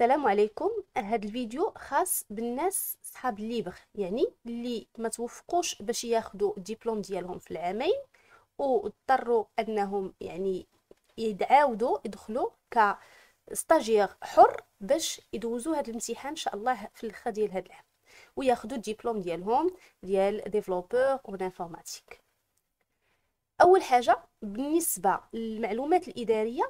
السلام عليكم هذا الفيديو خاص بالناس صحاب الليبر يعني اللي ما توفقوش باش ياخدو الدبلوم ديالهم في العامين واضطروا انهم يعني يدعاودوا يدخلوا ك حر باش يدوزوا هذا الامتحان ان شاء الله في الاخر ديال هذا العام وياخذوا الدبلوم ديالهم ديال ديفلوبور اون انفورماتيك اول حاجه بالنسبه للمعلومات الاداريه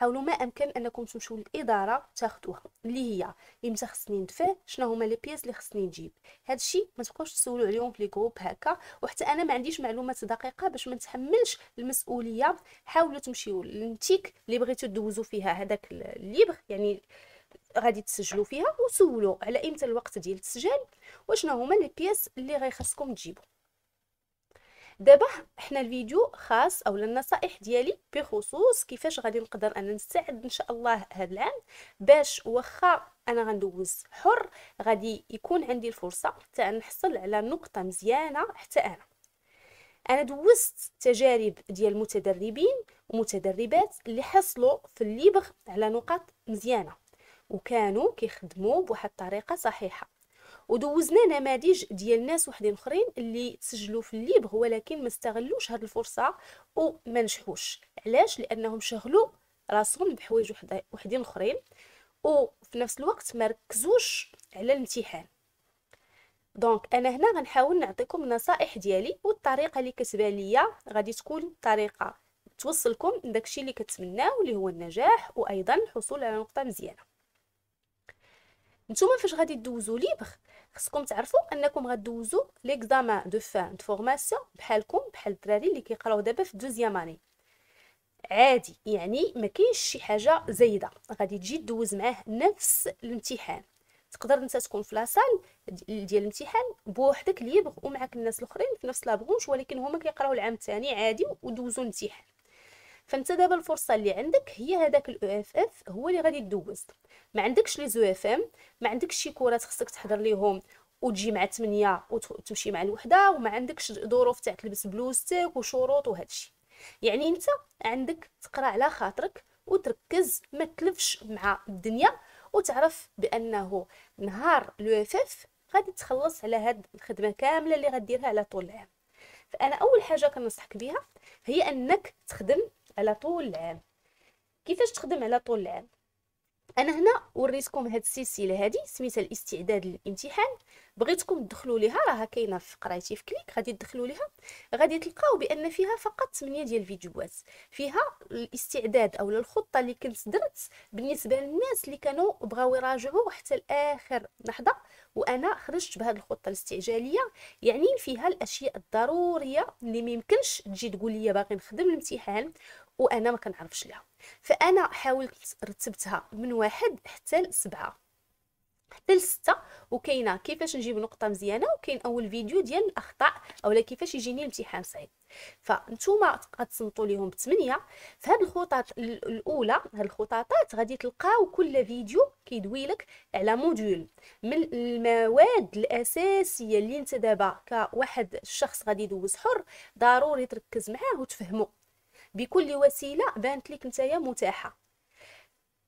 حاولوا ما امكن انكم تمشيو للاداره تاخذوها اللي هي امتى خصني ندفع شنو هما لي بيس اللي خصني نجيب هادشي ما تبقاوش تسولوا عليهم في لي جروب هكا وحتى انا ما عنديش معلومات دقيقه باش ما نتحملش المسؤوليه حاولوا تمشيو للنتيك اللي بغيتو تدوزوا فيها هذاك الليبر يعني غادي تسجلوا فيها وسولوا على امتى الوقت ديال التسجيل وشنو هما لي بيس اللي غيخصكم تجيبوا دابا احنا الفيديو خاص او النصائح ديالي بخصوص كيفاش غادي نقدر انا نستعد ان شاء الله هذا العام باش واخا انا غندوز حر غادي يكون عندي الفرصه تاع نحصل على نقطه مزيانه حتى انا انا دوزت تجارب ديال متدربين ومتدربات اللي حصلوا في الليبغ على نقاط مزيانه وكانوا كيخدموا بواحد الطريقه صحيحه ودوزنا نماذج ديال ناس وحدين اخرين اللي تسجلوا في الليبغ ولكن ما استغلوش هذه الفرصه وما نجحوش علاش لانهم شغلوا راسهم بحوايج وحدين اخرين وفي نفس الوقت ما ركزوش على الامتحان دونك انا هنا غنحاول نعطيكم النصائح ديالي والطريقه اللي كتبان ليا غادي تكون طريقه توصلكم داكشي اللي كتمناو واللي هو النجاح وايضا الحصول على نقطه مزيانه نتوما فاش غادي دوزو ليبر خصكم تعرفوا انكم غدوزوا ليكزامان دو فان دو فورماسيون بحالكم بحال الدراري اللي كيقراو دابا في دوزيام اني عادي يعني ما كاينش شي حاجه زايده غادي تجي دوز معاه نفس الامتحان تقدر انت تكون في لاصال ديال الامتحان بوحدك ليبغ ومعك الناس الاخرين في نفس لابغونش ولكن هما كيقراو العام الثاني عادي ودوزوا الامتحان فانت دابا الفرصه اللي عندك هي هذاك الاو اف e اف هو اللي غادي دوز ما عندكش لي زو اف ام ما عندكش شي كورات خصك تحضر ليهم وتجي مع 8 وتمشي مع الوحده وما عندكش ظروف تاع تلبس بلوزتك وشروط وهادشي يعني انت عندك تقرا على خاطرك وتركز ما تلفش مع الدنيا وتعرف بانه نهار لو اف اف غادي تخلص على هاد الخدمه كامله اللي غديرها على طول العام فانا اول حاجه كننصحك بها هي انك تخدم على طول العام كيفاش تخدم على طول العام انا هنا وريتكم هاد السلسله هادي سميتها الاستعداد للامتحان بغيتكم تدخلوا ليها راه كاينه في قرايتي في كليك غادي تدخلوا ليها غادي تلقاو بان فيها فقط 8 ديال الفيديوهات فيها الاستعداد او الخطه اللي كنت درت بالنسبه للناس اللي كانوا بغاو يراجعوا حتى لاخر لحظه وانا خرجت بهاد الخطه الاستعجاليه يعني فيها الاشياء الضروريه اللي ميمكنش تجي تقول لي باغي نخدم الامتحان وانا ما كنعرفش ليها فانا حاولت رتبتها من واحد حتى لسبعه حتى لسته وكاينه كيفاش نجيب نقطه مزيانه وكاين اول فيديو ديال الاخطاء اولا كيفاش يجيني الامتحان صعيب فانتوما غتصنتو ليهم بثمانيه فهاد الخطط الاولى هاد الخطاطات غادي تلقاو كل فيديو كيدوي لك على موديول من المواد الاساسيه اللي انت دابا كواحد الشخص غادي يدوز حر ضروري تركز معاه وتفهمه بكل وسيله بانت لك نتايا متاحه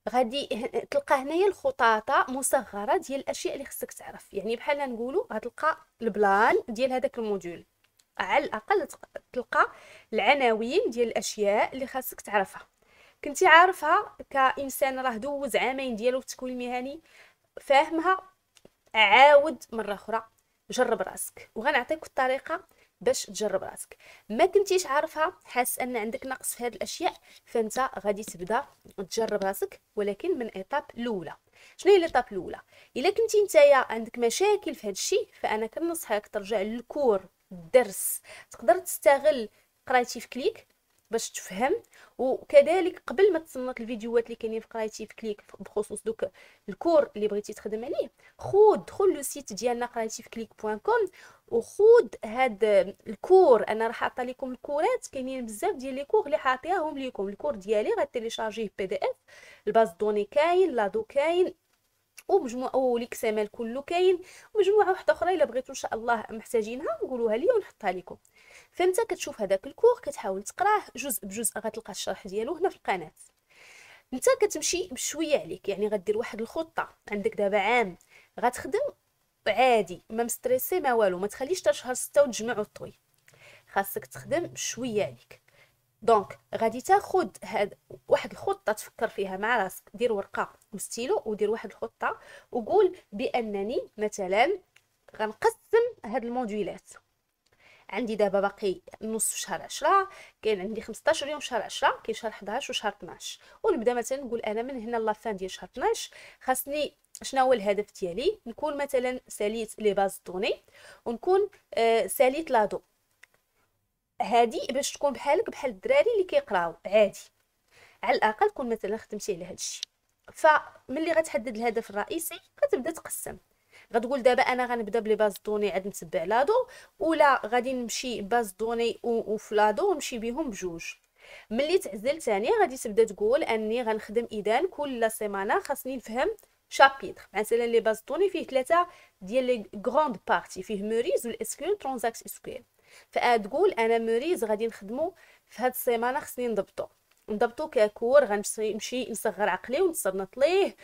غادي تلقى هنايا الخطاطه مصغره ديال الاشياء اللي خصك تعرف يعني بحال نقولوا غتلقى البلان ديال هذاك الموديول على الاقل تلقى العناوين ديال الاشياء اللي خاصك تعرفها كنتي عارفها كانسان راه دوز عامين ديالو في التكوين المهني فاهمها عاود مره اخرى جرب راسك وغنعطيك الطريقه باش تجرب راسك ما كنتيش عارفها حاس ان عندك نقص في هذه الاشياء فانت غادي تبدا تجرب راسك ولكن من ايطاب الاولى شنو هي ليطاب الاولى الا كنتي نتايا عندك مشاكل في هذا الشيء فانا كنصحك ترجع للكور الدرس تقدر تستغل قرايتي في كليك باش تفهم وكذلك قبل ما تصنت الفيديوهات اللي كاينين في قرايتي في كليك بخصوص دوك الكور اللي بغيتي تخدم عليه خود دخل لو سيت ديالنا قرايتي في كليك بوان كوم وخود هاد الكور انا راه حاطه لكم الكورات كاينين بزاف ديال لي كور اللي حاطياهم لكم الكور ديالي غتيليشارجيه بي دي اف الباز دوني كاين لادو كاين ومجموعه والاكسامال كله كاين ومجموعه واحده اخرى الا بغيتو ان شاء الله محتاجينها نقولوها لي ونحطها لكم فانت كتشوف هذاك الكور كتحاول تقراه جزء بجزء غتلقى الشرح ديالو هنا في القناه انت كتمشي بشويه عليك يعني غدير واحد الخطه عندك دابا عام غتخدم عادي ما مستريسي ما والو ما تخليش حتى شهر 6 وتجمع وتطوي خاصك تخدم شويه عليك دونك غادي تاخد هاد واحد الخطه تفكر فيها مع راسك دير ورقه وستيلو ودير واحد الخطه وقول بانني مثلا غنقسم هاد الموديلات عندي دابا باقي نص شهر 10 كاين عندي 15 يوم شهر 10 كاين شهر 11 وشهر 12 ونبدا مثلا نقول انا من هنا لافان ديال شهر 12 خاصني شنو هو الهدف ديالي نكون مثلا ساليت لي باز دوني ونكون آه ساليت لادو هادي باش تكون بحالك بحال الدراري اللي كيقراو عادي على الاقل تكون مثلا خدمتي على هادشي فملي غتحدد الهدف الرئيسي غتبدا تقسم غتقول دابا انا غنبدا بلي باز دوني عاد نتبع لادو ولا غادي نمشي باز دوني وفلادو ونمشي بهم بجوج ملي تعزل ثاني غادي تبدا تقول اني غنخدم اذا كل سيمانه خاصني نفهم شابيتر مثلا لي باز دوني فيه ثلاثه ديال لي غروند بارتي فيه موريز والاسكيول ترانزاكس اسكيول فتقول انا موريز غادي نخدمو في هاد السيمانه خصني نضبطو نضبطو ككور غنمشي نصغر عقلي ونصنط ليه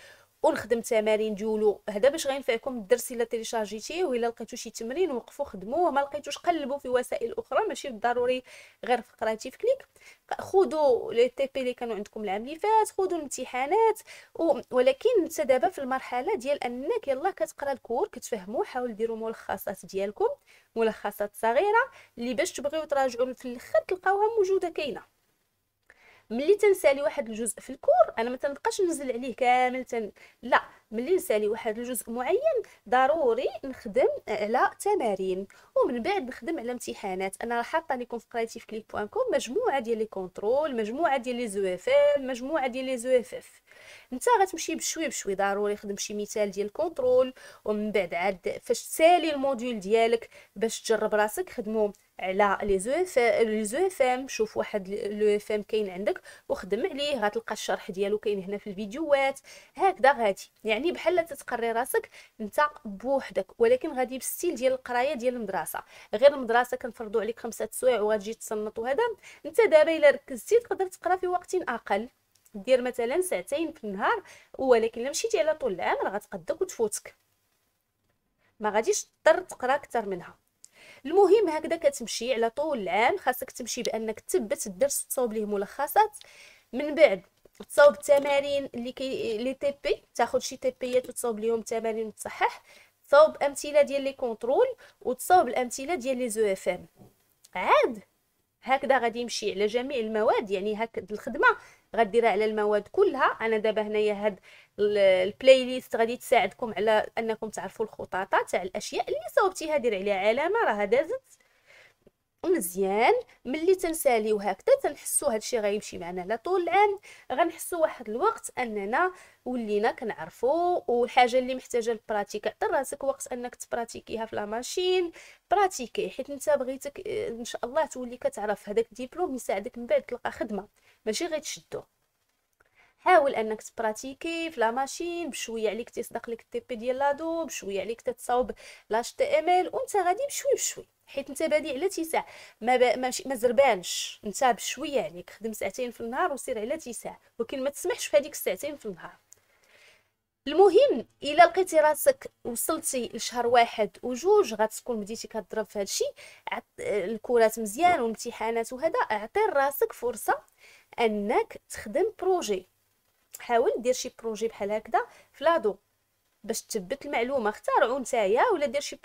ونخدم تمارين ديولو هذا باش غينفعكم الدرس الا تيليشارجيتيه والا لقيتو شي تمرين وقفوا خدموه وما لقيتوش قلبوا في وسائل اخرى ماشي بالضروري غير في كليك خذوا لي تي بي اللي كانوا عندكم العام اللي فات خذوا الامتحانات ولكن انت دابا في المرحله ديال انك يلا كتقرا الكور كتفهموا حاول ديروا ملخصات ديالكم ملخصات صغيره اللي باش تبغيو تراجعوا في الاخر تلقاوها موجوده كاينه ملي تنسالي واحد الجزء في الكور انا ما تنبقاش ننزل عليه كامل تن... لا ملي نسالي واحد الجزء معين ضروري نخدم على تمارين ومن بعد نخدم على امتحانات انا راه حاطه لكم في كرياتيف كليك بوان كوم مجموعه ديال لي كونترول مجموعه ديال لي زو اف مجموعه ديال لي زو اف اف انت غتمشي بشوي بشوي ضروري خدم شي مثال ديال الكونترول ومن بعد عاد فاش تسالي الموديول ديالك باش تجرب راسك خدمو على لي زو اف لي زو اف ام شوف واحد لو اف ام كاين عندك وخدم عليه غتلقى الشرح ديالو كاين هنا في الفيديوهات هكذا غادي يعني بحال تتقري راسك انت بوحدك ولكن غادي بالستيل ديال القرايه ديال المدرسه غير المدرسه كنفرضوا عليك خمسة سوايع وغتجي تصنط وهذا انت دابا الا ركزتي تقدر تقرا في وقت اقل دير مثلا ساعتين في النهار ولكن الا مشيتي على طول العام راه غتقدك وتفوتك ما غاديش تضطر تقرا اكثر منها المهم هكذا كتمشي على طول العام خاصك تمشي بانك تثبت الدرس تصاوب ليه ملخصات من بعد تصاوب التمارين اللي كي لي تي بي تاخذ شي تي بيات وتصاوب ليهم التمارين وتصحح تصاوب امثله ديال لي كونترول وتصاوب الامثله ديال لي زو اف ام عاد هكذا غادي يمشي على جميع المواد يعني هكذا الخدمه غديرها على المواد كلها انا دابا هنايا هاد البلاي ليست غادي تساعدكم على انكم تعرفوا الخطاطه تاع الاشياء اللي صوبتيها دير عليها علامه راه دازت مزيان ملي تنساليو هكذا تنحسوا هادشي غيمشي معنا على طول العام غنحسوا واحد الوقت اننا ولينا كنعرفوا والحاجه اللي محتاجه البراتيك عطي راسك وقت انك تبراتيكيها في لا ماشين براتيكي حيت انت بغيتك ان شاء الله تولي كتعرف هذاك الدبلوم يساعدك من بعد تلقى خدمه ماشي غير تشدو حاول انك تبراتيكي في لا ماشين بشويه عليك تيصدق لك التي بي ديال لادو بشويه عليك تتصاوب لاش تي ام ال وانت غادي بشوي بشوي حيت انت بادي على تيساع ما ب... ما, ما زربانش انت بشويه عليك خدم ساعتين في النهار وسير على تيساع ولكن ما تسمحش في هذيك الساعتين في النهار المهم الا لقيتي راسك وصلتي لشهر واحد وجوج غتكون بديتي كتضرب في هادشي الكورات مزيان وامتحانات وهذا اعطي راسك فرصه انك تخدم بروجي حاول دير شي بروجي بحال هكذا في لادو باش تثبت المعلومه اختاروا نتايا ولا دير شي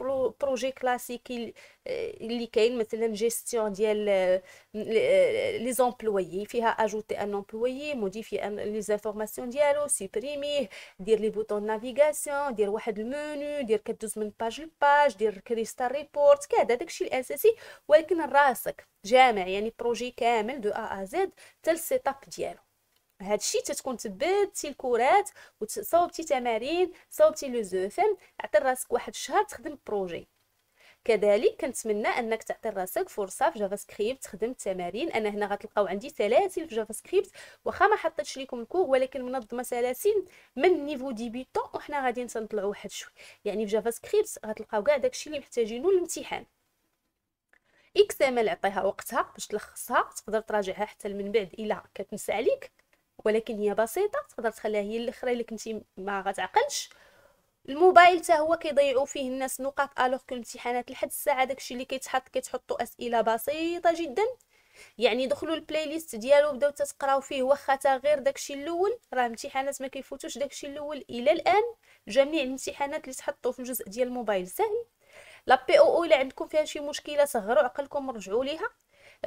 بروجي كلاسيكي اللي كاين مثلا جيستيون ديال آه، لي زومبلويي آه، فيها اجوتي ان امبلويي موديفي ان لي زانفورماسيون ديالو سيبريمي دير لي بوتون نافيغاسيون دير واحد المنيو دير كدوز من باج لباج دير كريستال ريبورت كذا داكشي الاساسي ولكن راسك جامع يعني بروجي كامل دو ا ا زد حتى السيتاب ديالو هذا الشيء تتكون تبدتي الكرات وتصاوبتي تمارين صوبتي لو زوفم عطي راسك واحد الشهر تخدم بروجي كذلك كنتمنى انك تعطي راسك فرصه في جافا سكريبت تخدم التمارين انا هنا غتلقاو عندي سلاسل في جافا سكريبت واخا ما حطيتش لكم الكور ولكن منظمه سلاسل من نيفو ديبيتون وحنا غاديين نطلعوا واحد شوي يعني في جافا سكريبت غتلقاو كاع داكشي اللي محتاجينه للامتحان اكس ام ال عطيها وقتها باش تلخصها تقدر تراجعها حتى من بعد الا كتنسى عليك ولكن هي بسيطه تقدر تخليها هي الاخرى الا كنتي ما غتعقلش الموبايل حتى هو كيضيعوا فيه الناس نقاط الوغ كو الامتحانات لحد الساعه داكشي اللي كيتحط كيتحطوا اسئله بسيطه جدا يعني دخلوا البلاي ليست ديالو بداو تتقراو فيه واخا تا غير داكشي الاول راه امتحانات ما كيفوتوش داكشي الاول الى الان جميع الامتحانات اللي تحطوا في الجزء ديال الموبايل سهل لا بي او او الا عندكم فيها شي مشكله صغروا عقلكم رجعوا ليها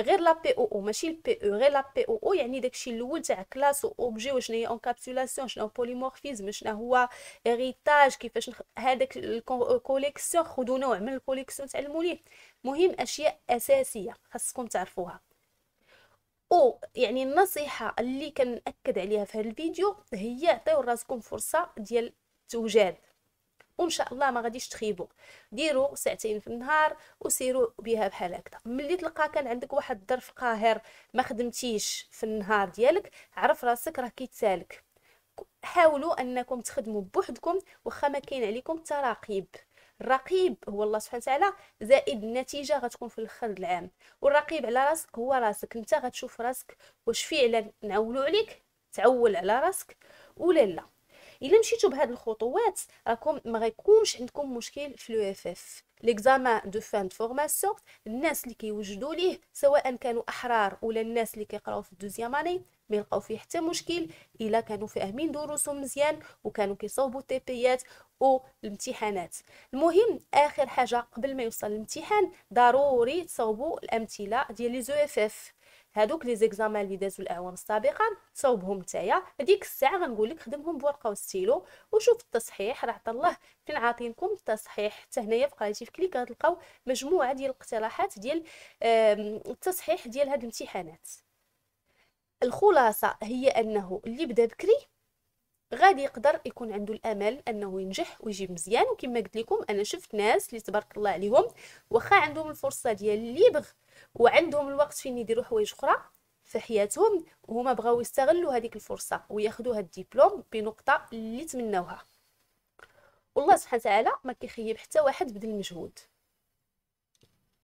غير لا بي او او ماشي البي او e، غير لا بي او او يعني داكشي الاول تاع كلاس او اوبجي وشنو هي اونكابسولاسيون شنو بوليمورفيزم شنو هو هيريتاج كيفاش نخ... هذاك الكوليكسيون خذوا نوع من الكوليكسيون تاع ليه مهم اشياء اساسيه خاصكم تعرفوها او يعني النصيحه اللي كنأكد عليها في هذا الفيديو هي عطيو راسكم فرصه ديال توجد وان شاء الله ما غاديش تخيبوا ديروا ساعتين في النهار وسيروا بها بحال هكذا ملي تلقى كان عندك واحد الظرف قاهر ما خدمتيش في النهار ديالك عرف راسك راه كيتسالك حاولوا انكم تخدموا بوحدكم واخا ما كاين عليكم تراقيب الرقيب هو الله سبحانه وتعالى زائد النتيجه غتكون في الاخر العام والرقيب على راسك هو راسك انت غتشوف راسك واش فعلا نعولوا عليك تعول على راسك ولا لا الا مشيتو بهاد الخطوات راكم ما غيكونش عندكم مشكل في لو اف اف ليكزامان دو فان فورماسيون الناس اللي كيوجدوا ليه سواء كانوا احرار ولا الناس اللي كيقراو في الدوزيام اني ما يلقاو فيه حتى مشكل الا كانوا فاهمين دروسهم مزيان وكانوا كيصاوبوا او الامتحانات المهم اخر حاجه قبل ما يوصل الامتحان ضروري تصاوبوا الامثله ديال لي زو اف اف هادوك لي زيكزامان اللي دازو الاعوام السابقه صوبهم نتايا هذيك الساعه غنقول لك خدمهم بورقه وستيلو وشوف التصحيح راه الله فين عاطينكم التصحيح حتى هنايا في قناتي في كليك غتلقاو مجموعه ديال الاقتراحات ديال التصحيح ديال هاد الامتحانات الخلاصه هي انه اللي بدا بكري غادي يقدر يكون عنده الامل انه ينجح ويجيب مزيان وكما قلت لكم انا شفت ناس اللي تبارك الله عليهم واخا عندهم الفرصه ديال اللي بغ وعندهم الوقت فين يديروا حوايج اخرى في حياتهم وهما بغاو يستغلوا هذيك الفرصه وياخذوا هاد الدبلوم بنقطه اللي تمناوها والله سبحانه وتعالى ما كيخيب حتى واحد بدل المجهود